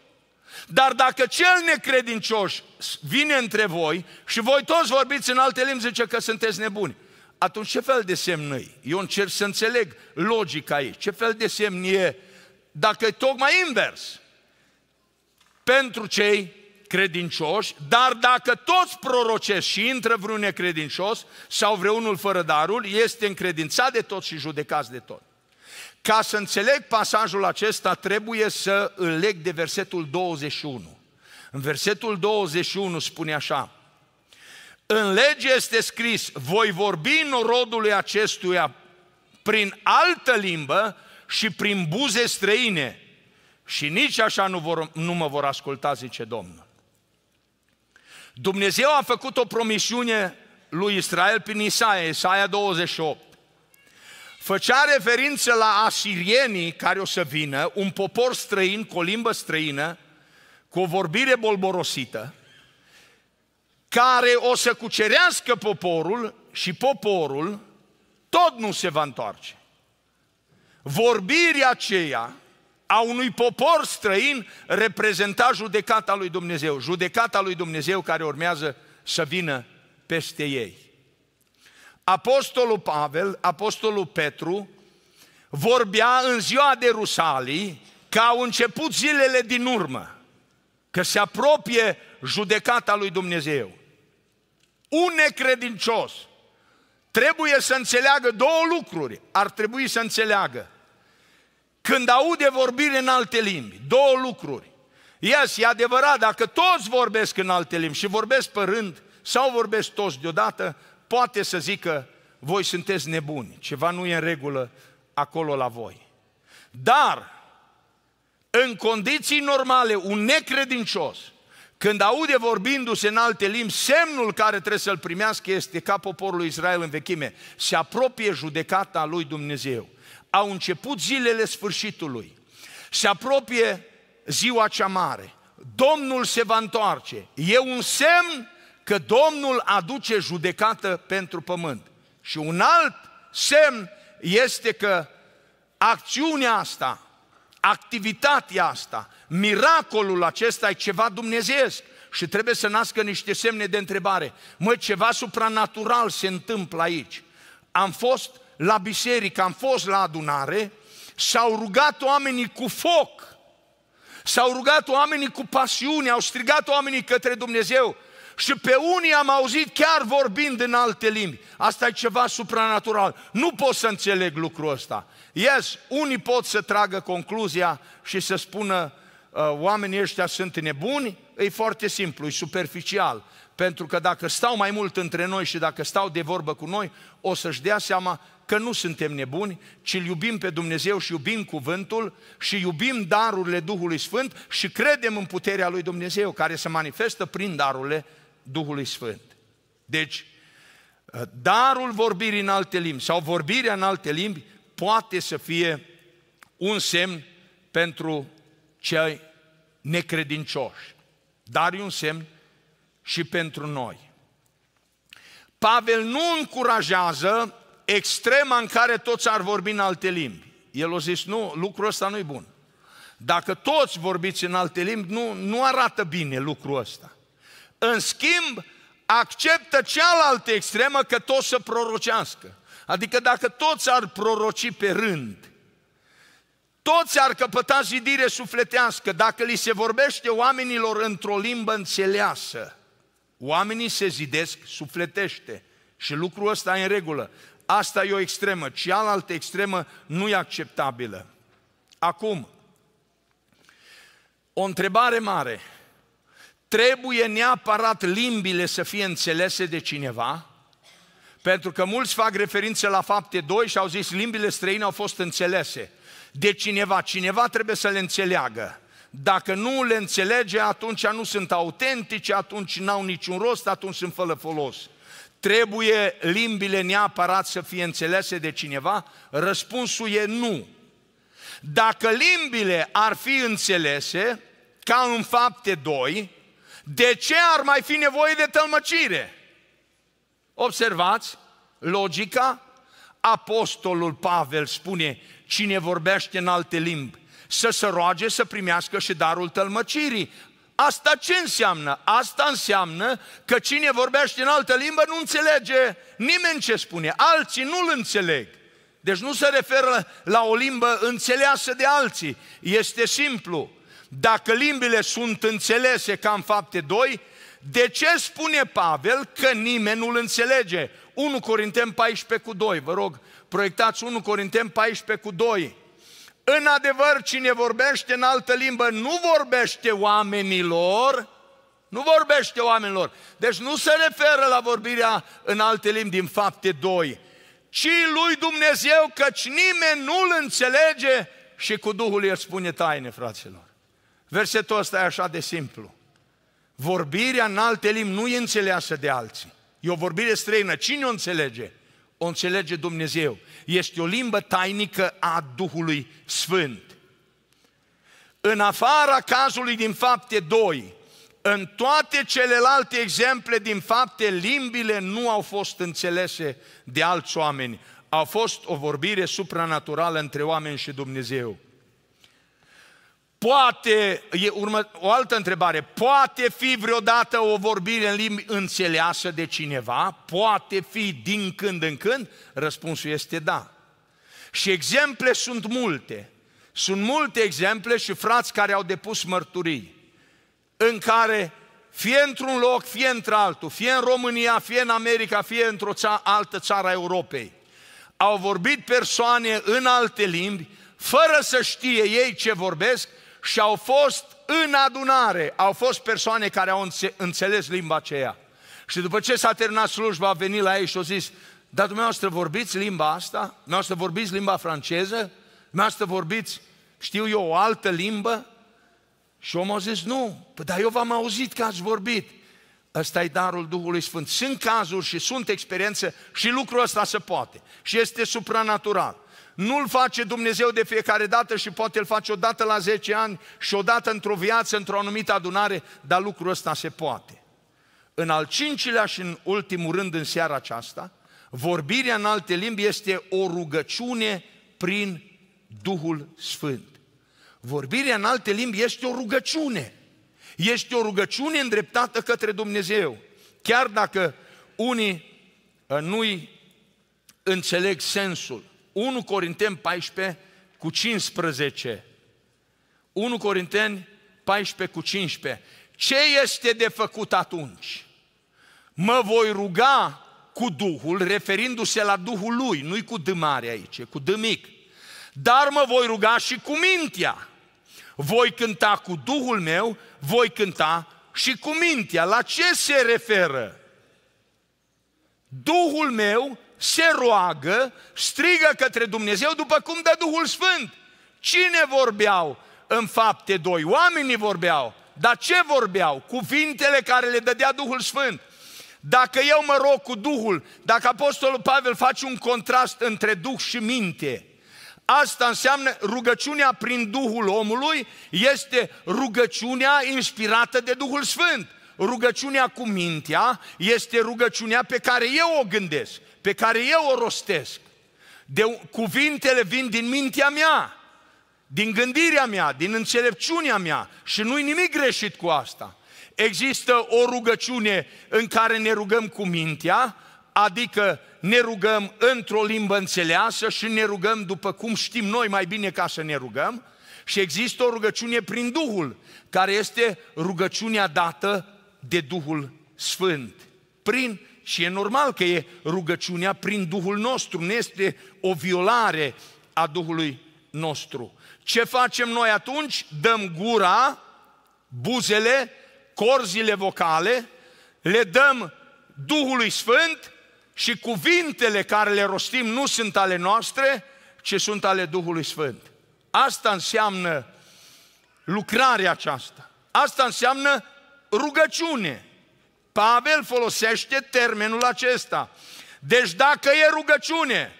Dar dacă cel necredincioș vine între voi și voi toți vorbiți în alte limbi, zice că sunteți nebuni. Atunci ce fel de semn e? Eu încerc să înțeleg logica ei. Ce fel de semn e? Dacă e tocmai invers. Pentru cei credincioși, dar dacă toți prorocesc și intră vreun necredincios sau vreunul fără darul, este încredințat de tot și judecat de tot. Ca să înțeleg pasajul acesta, trebuie să îl leg de versetul 21. În versetul 21 spune așa, în lege este scris, voi vorbi norodului acestuia prin altă limbă și prin buze străine și nici așa nu, vor, nu mă vor asculta, zice Domnul. Dumnezeu a făcut o promisiune lui Israel prin Isaia, Isaia 28 făcea referință la asirienii care o să vină, un popor străin, cu o limbă străină, cu o vorbire bolborosită, care o să cucerească poporul și poporul tot nu se va întoarce. Vorbirea aceea a unui popor străin reprezenta judecata lui Dumnezeu, judecata lui Dumnezeu care urmează să vină peste ei. Apostolul Pavel, Apostolul Petru, vorbea în ziua de Rusalii că au început zilele din urmă, că se apropie judecata lui Dumnezeu. Un necredincios trebuie să înțeleagă două lucruri, ar trebui să înțeleagă. Când aude vorbire în alte limbi, două lucruri. Yes, e adevărat, dacă toți vorbesc în alte limbi și vorbesc pe rând, sau vorbesc toți deodată, poate să zică, voi sunteți nebuni, ceva nu e în regulă acolo la voi. Dar, în condiții normale, un necredincios, când aude vorbindu-se în alte limbi, semnul care trebuie să-l primească este ca poporul Israel în vechime, se apropie judecata lui Dumnezeu. Au început zilele sfârșitului, se apropie ziua cea mare, Domnul se va întoarce, e un semn că Domnul aduce judecată pentru pământ. Și un alt semn este că acțiunea asta, activitatea asta, miracolul acesta e ceva dumnezeiesc și trebuie să nască niște semne de întrebare. Mă, ceva supranatural se întâmplă aici. Am fost la biserică, am fost la adunare, s-au rugat oamenii cu foc, s-au rugat oamenii cu pasiune, au strigat oamenii către Dumnezeu și pe unii am auzit chiar vorbind în alte limbi. Asta e ceva supranatural. Nu pot să înțeleg lucrul ăsta. Yes, unii pot să tragă concluzia și să spună uh, oamenii ăștia sunt nebuni, e foarte simplu, e superficial. Pentru că dacă stau mai mult între noi și dacă stau de vorbă cu noi, o să-și dea seama că nu suntem nebuni, ci iubim pe Dumnezeu și iubim cuvântul și iubim darurile Duhului Sfânt și credem în puterea lui Dumnezeu care se manifestă prin darurile Duhului Sfânt. Deci, ă, darul vorbirii în alte limbi sau vorbirea în alte limbi poate să fie un semn pentru cei necredincioși, dar e un semn și pentru noi. Pavel nu încurajează extrema în care toți ar vorbi în alte limbi. El a zis, nu, lucrul ăsta nu e bun. Dacă toți vorbiți în alte limbi, nu, nu arată bine lucrul ăsta. În schimb, acceptă cealaltă extremă că tot să prorocească. Adică dacă toți ar proroci pe rând, toți ar căpăta zidire sufletească dacă li se vorbește oamenilor într-o limbă înțeleasă. Oamenii se zidesc sufletește și lucrul ăsta e în regulă. Asta e o extremă, cealaltă extremă nu e acceptabilă. Acum, o întrebare mare – Trebuie neapărat limbile să fie înțelese de cineva, pentru că mulți fac referință la fapte 2 și au zis limbile străine au fost înțelese de cineva. Cineva trebuie să le înțeleagă. Dacă nu le înțelege, atunci nu sunt autentice, atunci n-au niciun rost, atunci sunt fără folos. Trebuie limbile neapărat să fie înțelese de cineva? Răspunsul e nu. Dacă limbile ar fi înțelese, ca în fapte 2, de ce ar mai fi nevoie de tălmăcire? Observați logica. Apostolul Pavel spune, cine vorbește în alte limbi, să se roage să primească și darul tălmăcirii. Asta ce înseamnă? Asta înseamnă că cine vorbește în altă limbă nu înțelege nimeni ce spune. Alții nu-l înțeleg. Deci nu se referă la o limbă înțeleasă de alții. Este simplu. Dacă limbile sunt înțelese ca în fapte 2, de ce spune Pavel că nimeni nu-l înțelege? 1 Corinteni 14 cu 2, vă rog, proiectați 1 Corinteni 14 cu 2. În adevăr, cine vorbește în altă limbă nu vorbește oamenilor, nu vorbește oamenilor. Deci nu se referă la vorbirea în alte limbi din fapte 2, ci lui Dumnezeu, căci nimeni nu-l înțelege și cu Duhul el spune taine, fraților. Versetul ăsta e așa de simplu. Vorbirea în alte limbi nu e înțeleasă de alții. E o vorbire străină. Cine o înțelege? O înțelege Dumnezeu. Este o limbă tainică a Duhului Sfânt. În afara cazului din fapte 2, în toate celelalte exemple din fapte, limbile nu au fost înțelese de alți oameni. A fost o vorbire supranaturală între oameni și Dumnezeu. Poate, e urmă, o altă întrebare, poate fi vreodată o vorbire în limbi înțeleasă de cineva? Poate fi din când în când? Răspunsul este da. Și exemple sunt multe. Sunt multe exemple și frați care au depus mărturii în care fie într-un loc, fie într-altul, fie în România, fie în America, fie într-o ța- altă țară a Europei, au vorbit persoane în alte limbi, fără să știe ei ce vorbesc, și au fost în adunare, au fost persoane care au înțeles limba aceea. Și după ce s-a terminat slujba, a venit la ei și au zis, dar dumneavoastră vorbiți limba asta? Dumneavoastră vorbiți limba franceză? Dumneavoastră vorbiți, știu eu, o altă limbă? Și omul a zis, nu, păi dar eu v-am auzit că ați vorbit. Ăsta e darul Duhului Sfânt. Sunt cazuri și sunt experiențe și lucrul ăsta se poate. Și este supranatural. Nu-l face Dumnezeu de fiecare dată și poate îl face odată la 10 ani și odată într-o viață, într-o anumită adunare, dar lucrul ăsta se poate. În al cincilea și în ultimul rând în seara aceasta, vorbirea în alte limbi este o rugăciune prin Duhul Sfânt. Vorbirea în alte limbi este o rugăciune. Este o rugăciune îndreptată către Dumnezeu. Chiar dacă unii uh, nu-i înțeleg sensul. 1 Corinteni 14 cu 15. 1 Corinteni 14 cu 15. Ce este de făcut atunci? Mă voi ruga cu Duhul, referindu-se la Duhul lui, nu-i cu dâmare mare aici, cu dâmic. Dar mă voi ruga și cu mintea. Voi cânta cu Duhul meu, voi cânta și cu mintea. La ce se referă? Duhul meu se roagă, strigă către Dumnezeu după cum dă Duhul Sfânt. Cine vorbeau în fapte doi? Oamenii vorbeau. Dar ce vorbeau? Cuvintele care le dădea Duhul Sfânt. Dacă eu mă rog cu Duhul, dacă Apostolul Pavel face un contrast între Duh și minte, asta înseamnă rugăciunea prin Duhul omului este rugăciunea inspirată de Duhul Sfânt. Rugăciunea cu mintea este rugăciunea pe care eu o gândesc pe care eu o rostesc, de, cuvintele vin din mintea mea, din gândirea mea, din înțelepciunea mea și nu-i nimic greșit cu asta. Există o rugăciune în care ne rugăm cu mintea, adică ne rugăm într-o limbă înțeleasă și ne rugăm după cum știm noi mai bine ca să ne rugăm, și există o rugăciune prin Duhul, care este rugăciunea dată de Duhul Sfânt, prin și e normal că e rugăciunea prin Duhul nostru, nu este o violare a Duhului nostru. Ce facem noi atunci? Dăm gura, buzele, corzile vocale, le dăm Duhului Sfânt și cuvintele care le rostim nu sunt ale noastre, ci sunt ale Duhului Sfânt. Asta înseamnă lucrarea aceasta. Asta înseamnă rugăciune. Pavel folosește termenul acesta. Deci dacă e rugăciune,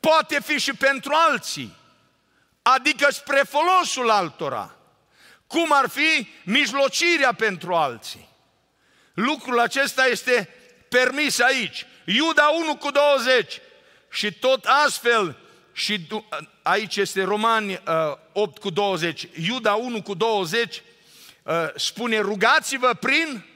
poate fi și pentru alții, adică spre folosul altora, cum ar fi mijlocirea pentru alții. Lucrul acesta este permis aici. Iuda 1 cu 20 și tot astfel și aici este Romani 8 uh, cu 20, Iuda 1 cu 20 uh, spune rugați-vă prin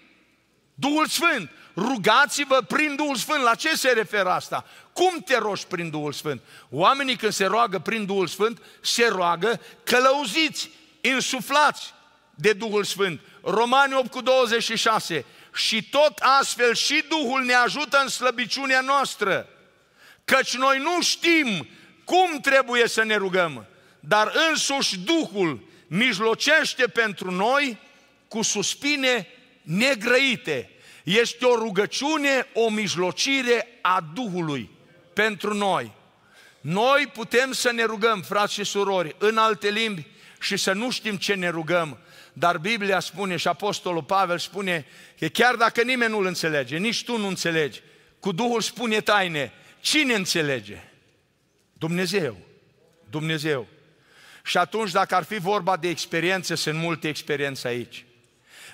Duhul Sfânt, rugați-vă prin Duhul Sfânt. La ce se referă asta? Cum te rogi prin Duhul Sfânt? Oamenii când se roagă prin Duhul Sfânt, se roagă călăuziți, insuflați de Duhul Sfânt. Romani 8 cu 26. Și tot astfel și Duhul ne ajută în slăbiciunea noastră, căci noi nu știm cum trebuie să ne rugăm, dar însuși Duhul mijlocește pentru noi cu suspine negrăite. Este o rugăciune, o mijlocire a Duhului pentru noi. Noi putem să ne rugăm, frați și surori, în alte limbi și să nu știm ce ne rugăm, dar Biblia spune și Apostolul Pavel spune că chiar dacă nimeni nu-l înțelege, nici tu nu înțelegi, cu Duhul spune taine, cine înțelege? Dumnezeu. Dumnezeu. Și atunci, dacă ar fi vorba de experiențe, sunt multe experiențe aici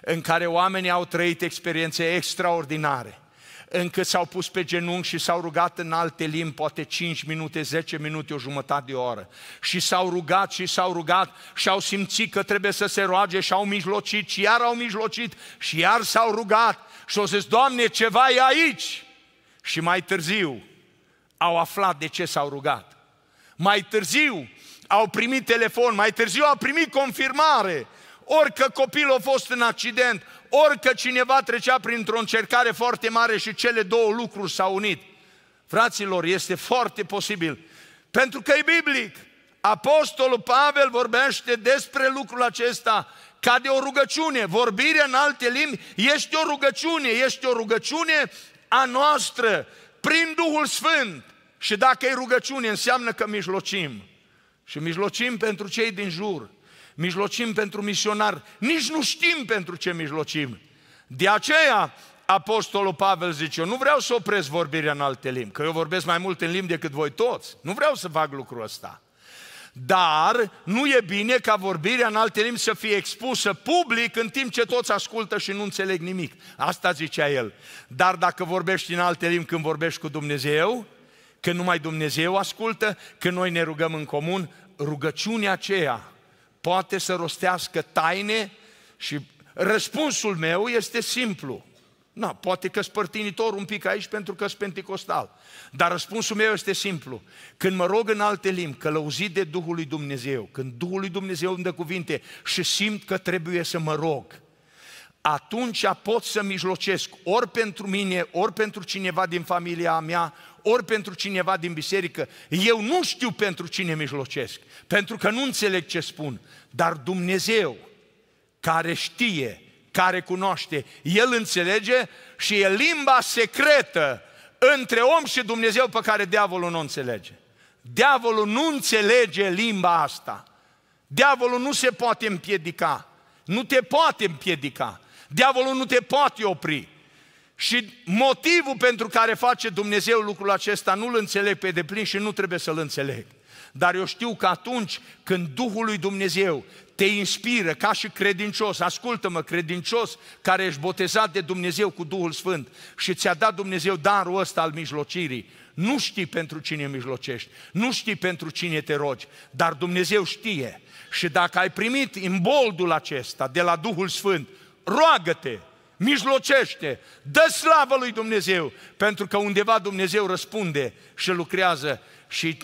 în care oamenii au trăit experiențe extraordinare, încât s-au pus pe genunchi și s-au rugat în alte limbi, poate 5 minute, 10 minute, o jumătate de oră. Și s-au rugat și s-au rugat și au simțit că trebuie să se roage și au mijlocit și iar au mijlocit și iar s-au rugat și au zis, Doamne, ceva e aici! Și mai târziu au aflat de ce s-au rugat. Mai târziu au primit telefon, mai târziu au primit confirmare, orică copil copilul a fost în accident, orică cineva trecea printr-o încercare foarte mare și cele două lucruri s-au unit. Fraților, este foarte posibil. Pentru că e biblic. Apostolul Pavel vorbește despre lucrul acesta ca de o rugăciune. Vorbirea în alte limbi este o rugăciune, este o rugăciune a noastră prin Duhul Sfânt. Și dacă e rugăciune, înseamnă că mijlocim. Și mijlocim pentru cei din jur mijlocim pentru misionar, nici nu știm pentru ce mijlocim. De aceea, Apostolul Pavel zice, eu nu vreau să opresc vorbirea în alte limbi, că eu vorbesc mai mult în limbi decât voi toți. Nu vreau să fac lucrul ăsta. Dar nu e bine ca vorbirea în alte limbi să fie expusă public în timp ce toți ascultă și nu înțeleg nimic. Asta zicea el. Dar dacă vorbești în alte limbi când vorbești cu Dumnezeu, că numai Dumnezeu ascultă, că noi ne rugăm în comun, rugăciunea aceea poate să rostească taine și răspunsul meu este simplu. Na, poate că spărtinitor un pic aici pentru că sunt penticostal. Dar răspunsul meu este simplu. Când mă rog în alte limbi, călăuzit de Duhul lui Dumnezeu, când Duhul lui Dumnezeu îmi dă cuvinte și simt că trebuie să mă rog, atunci pot să mijlocesc ori pentru mine, ori pentru cineva din familia mea, ori pentru cineva din biserică, eu nu știu pentru cine mijlocesc, pentru că nu înțeleg ce spun, dar Dumnezeu care știe, care cunoaște, El înțelege și e limba secretă între om și Dumnezeu pe care diavolul nu înțelege. Diavolul nu înțelege limba asta. Diavolul nu se poate împiedica. Nu te poate împiedica. Diavolul nu te poate opri. Și motivul pentru care face Dumnezeu lucrul acesta nu-l înțeleg pe deplin și nu trebuie să-l înțeleg. Dar eu știu că atunci când Duhul lui Dumnezeu te inspiră ca și credincios, ascultă-mă, credincios care ești botezat de Dumnezeu cu Duhul Sfânt și ți-a dat Dumnezeu darul ăsta al mijlocirii, nu știi pentru cine mijlocești, nu știi pentru cine te rogi, dar Dumnezeu știe. Și dacă ai primit imboldul acesta de la Duhul Sfânt, roagă-te mijlocește, dă slavă lui Dumnezeu, pentru că undeva Dumnezeu răspunde și lucrează și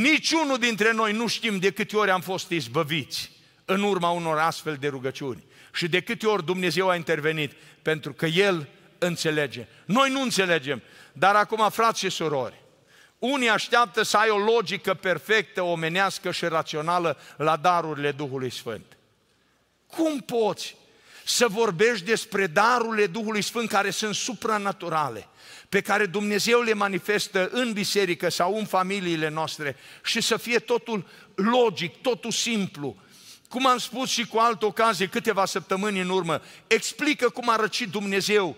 niciunul dintre noi nu știm de câte ori am fost izbăviți în urma unor astfel de rugăciuni și de câte ori Dumnezeu a intervenit, pentru că El înțelege. Noi nu înțelegem, dar acum, frați și surori, unii așteaptă să ai o logică perfectă, omenească și rațională la darurile Duhului Sfânt. Cum poți să vorbești despre darurile Duhului Sfânt care sunt supranaturale, pe care Dumnezeu le manifestă în biserică sau în familiile noastre și să fie totul logic, totul simplu. Cum am spus și cu altă ocazie câteva săptămâni în urmă, explică cum a răcit Dumnezeu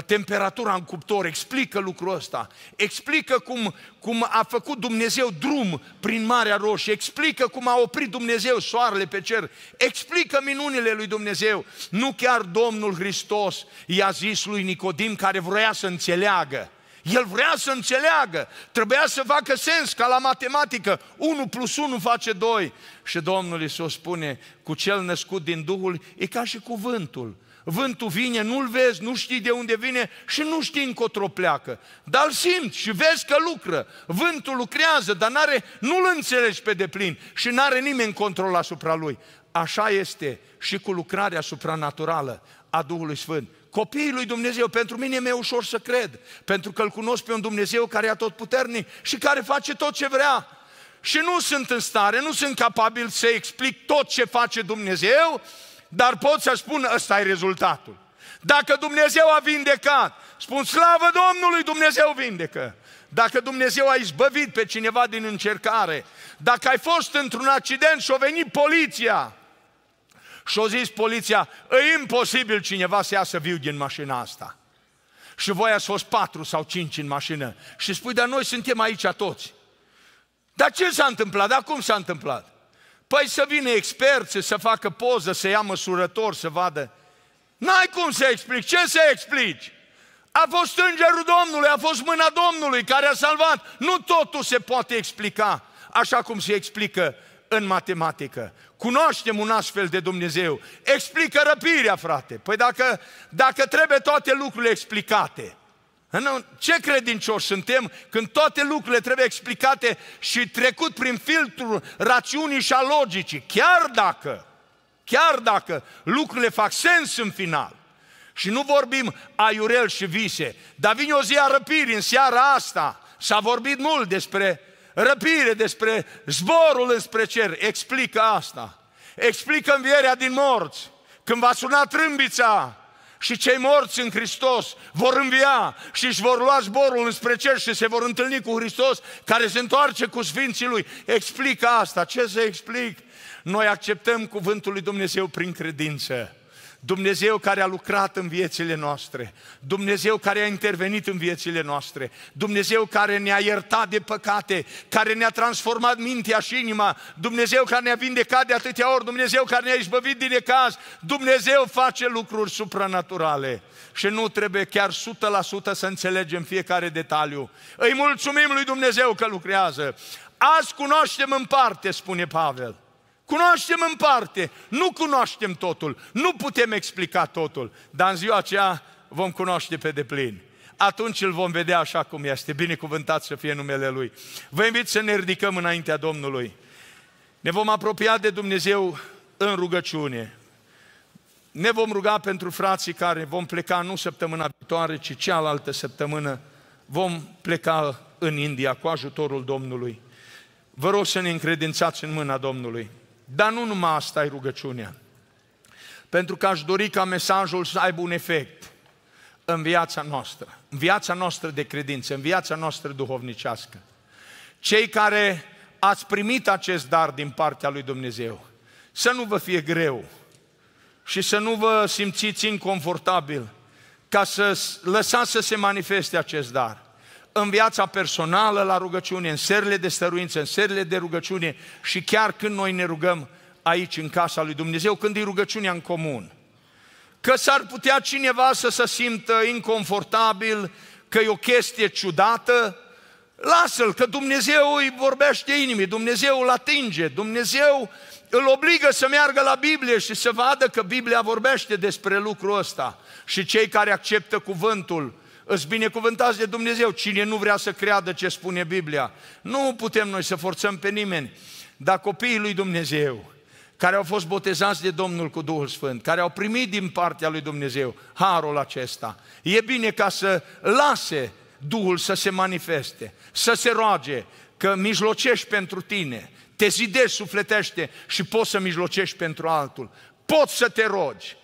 temperatura în cuptor, explică lucrul ăsta, explică cum, cum a făcut Dumnezeu drum prin Marea Roșie, explică cum a oprit Dumnezeu soarele pe cer, explică minunile lui Dumnezeu. Nu chiar Domnul Hristos i-a zis lui Nicodim care vroia să înțeleagă, el vrea să înțeleagă, trebuia să facă sens ca la matematică, 1 plus 1 face 2. Și Domnul Iisus spune, cu cel născut din Duhul e ca și cuvântul Vântul vine, nu-l vezi, nu știi de unde vine și nu știi încotro pleacă. Dar îl simți și vezi că lucră. Vântul lucrează, dar n-are, nu-l înțelegi pe deplin și n-are nimeni control asupra lui. Așa este și cu lucrarea supranaturală a Duhului Sfânt. Copiii lui Dumnezeu, pentru mine mi-e ușor să cred, pentru că îl cunosc pe un Dumnezeu care e tot puternic și care face tot ce vrea. Și nu sunt în stare, nu sunt capabil să explic tot ce face Dumnezeu, dar pot să spun ăsta e rezultatul. Dacă Dumnezeu a vindecat, spun slavă Domnului, Dumnezeu vindecă. Dacă Dumnezeu a izbăvit pe cineva din încercare, dacă ai fost într-un accident și a venit poliția și a zis poliția, e imposibil cineva să iasă viu din mașina asta. Și voi ați fost patru sau cinci în mașină și spui, dar noi suntem aici toți. Dar ce s-a întâmplat? Dar cum s-a întâmplat? Păi să vină experți, să facă poză, să ia măsurător, să vadă. N-ai cum să explici. Ce să explici? A fost îngerul Domnului, a fost mâna Domnului care a salvat. Nu totul se poate explica așa cum se explică în matematică. Cunoaștem un astfel de Dumnezeu. Explică răpirea, frate. Păi dacă, dacă trebuie toate lucrurile explicate, ce credincioși suntem când toate lucrurile trebuie explicate și trecut prin filtrul rațiunii și a logicii, chiar dacă, chiar dacă lucrurile fac sens în final. Și nu vorbim aiurel și vise, dar vine o zi a răpirii în seara asta. S-a vorbit mult despre răpire, despre zborul înspre cer. Explică asta. Explică învierea din morți. Când va suna trâmbița, și cei morți în Hristos vor învia și își vor lua zborul înspre cer și se vor întâlni cu Hristos care se întoarce cu Sfinții Lui. Explică asta. Ce să explic? Noi acceptăm cuvântul lui Dumnezeu prin credință. Dumnezeu care a lucrat în viețile noastre, Dumnezeu care a intervenit în viețile noastre, Dumnezeu care ne-a iertat de păcate, care ne-a transformat mintea și inima, Dumnezeu care ne-a vindecat de atâtea ori, Dumnezeu care ne-a izbăvit din ecaz, Dumnezeu face lucruri supranaturale și nu trebuie chiar 100% să înțelegem fiecare detaliu. Îi mulțumim lui Dumnezeu că lucrează. Azi cunoaștem în parte, spune Pavel. Cunoaștem în parte, nu cunoaștem totul, nu putem explica totul, dar în ziua aceea vom cunoaște pe deplin. Atunci îl vom vedea așa cum este, binecuvântat să fie numele Lui. Vă invit să ne ridicăm înaintea Domnului. Ne vom apropia de Dumnezeu în rugăciune. Ne vom ruga pentru frații care vom pleca nu săptămâna viitoare, ci cealaltă săptămână. Vom pleca în India cu ajutorul Domnului. Vă rog să ne încredințați în mâna Domnului. Dar nu numai asta e rugăciunea. Pentru că aș dori ca mesajul să aibă un efect în viața noastră, în viața noastră de credință, în viața noastră duhovnicească. Cei care ați primit acest dar din partea lui Dumnezeu, să nu vă fie greu și să nu vă simțiți inconfortabil ca să lăsați să se manifeste acest dar în viața personală, la rugăciune, în serile de stăruință, în serile de rugăciune și chiar când noi ne rugăm aici în casa lui Dumnezeu, când e rugăciunea în comun. Că s-ar putea cineva să se simtă inconfortabil, că e o chestie ciudată, lasă-l, că Dumnezeu îi vorbește inimii, Dumnezeu îl atinge, Dumnezeu îl obligă să meargă la Biblie și să vadă că Biblia vorbește despre lucrul ăsta. Și cei care acceptă cuvântul Îți binecuvântați de Dumnezeu. Cine nu vrea să creadă ce spune Biblia? Nu putem noi să forțăm pe nimeni. Dar copiii lui Dumnezeu, care au fost botezați de Domnul cu Duhul Sfânt, care au primit din partea lui Dumnezeu harul acesta, e bine ca să lase Duhul să se manifeste, să se roage, că mijlocești pentru tine, te zidești sufletește și poți să mijlocești pentru altul. Poți să te rogi,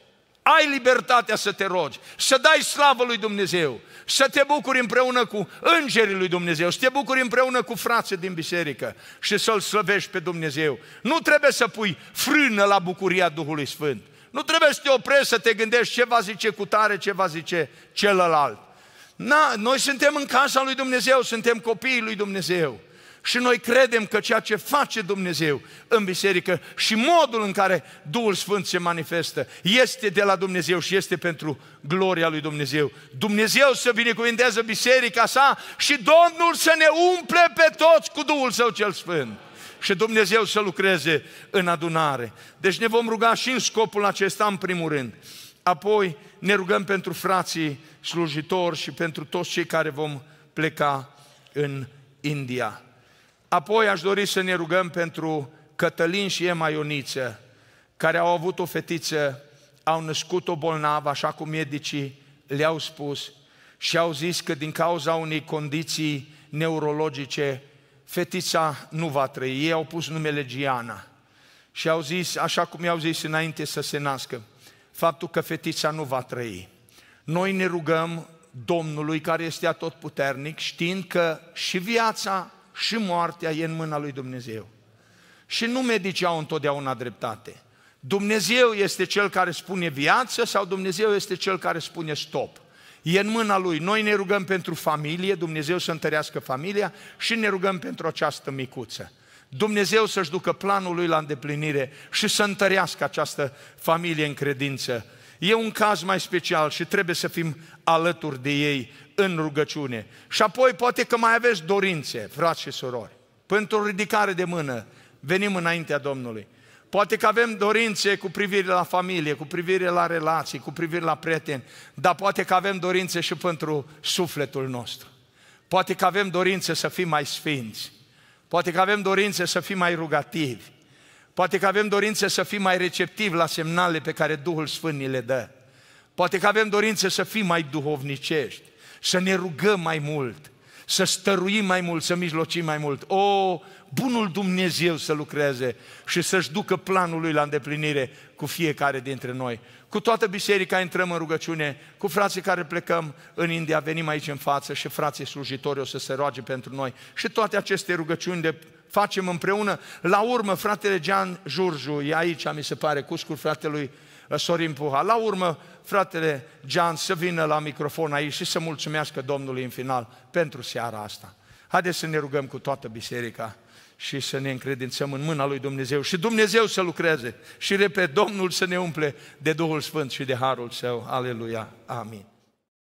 ai libertatea să te rogi, să dai slavă lui Dumnezeu, să te bucuri împreună cu îngerii lui Dumnezeu, să te bucuri împreună cu frații din biserică și să-L slăvești pe Dumnezeu. Nu trebuie să pui frână la bucuria Duhului Sfânt. Nu trebuie să te oprești, să te gândești ce va zice cu tare, ce va zice celălalt. Na, noi suntem în casa lui Dumnezeu, suntem copiii lui Dumnezeu. Și noi credem că ceea ce face Dumnezeu în biserică și modul în care Duhul Sfânt se manifestă este de la Dumnezeu și este pentru gloria lui Dumnezeu. Dumnezeu să binecuvânteze biserica sa și Domnul să ne umple pe toți cu Duhul Său cel Sfânt și Dumnezeu să lucreze în adunare. Deci ne vom ruga și în scopul acesta în primul rând. Apoi ne rugăm pentru frații slujitori și pentru toți cei care vom pleca în India. Apoi aș dori să ne rugăm pentru Cătălin și Ema Ioniță, care au avut o fetiță, au născut-o bolnavă, așa cum medicii le-au spus, și au zis că din cauza unei condiții neurologice, fetița nu va trăi. Ei au pus numele Giana și au zis, așa cum i-au zis înainte să se nască, faptul că fetița nu va trăi. Noi ne rugăm Domnului care este atotputernic, știind că și viața și moartea e în mâna lui Dumnezeu. Și nu medicii au întotdeauna dreptate. Dumnezeu este cel care spune viață sau Dumnezeu este cel care spune stop. E în mâna Lui. Noi ne rugăm pentru familie, Dumnezeu să întărească familia și ne rugăm pentru această micuță. Dumnezeu să-și ducă planul Lui la îndeplinire și să întărească această familie în credință. E un caz mai special și trebuie să fim alături de ei în rugăciune. Și apoi poate că mai aveți dorințe, frați și surori. Pentru ridicare de mână, venim înaintea Domnului. Poate că avem dorințe cu privire la familie, cu privire la relații, cu privire la prieteni, dar poate că avem dorințe și pentru sufletul nostru. Poate că avem dorințe să fim mai sfinți. Poate că avem dorințe să fim mai rugativi. Poate că avem dorințe să fim mai receptivi la semnale pe care Duhul Sfânt ni le dă. Poate că avem dorințe să fim mai duhovnicești, să ne rugăm mai mult, să stăruim mai mult, să mijlocim mai mult. O, bunul Dumnezeu să lucreze și să-și ducă planul lui la îndeplinire cu fiecare dintre noi. Cu toată biserica intrăm în rugăciune, cu frații care plecăm în India, venim aici în față și frații slujitori o să se roage pentru noi. Și toate aceste rugăciuni de facem împreună. La urmă, fratele Jean Jurju, e aici, mi se pare, cuscul fratelui uh, Sorin Puha. La urmă, fratele Jean să vină la microfon aici și să mulțumească Domnului în final pentru seara asta. Haideți să ne rugăm cu toată biserica și să ne încredințăm în mâna lui Dumnezeu și Dumnezeu să lucreze și repet, Domnul să ne umple de Duhul Sfânt și de Harul Său. Aleluia. Amin.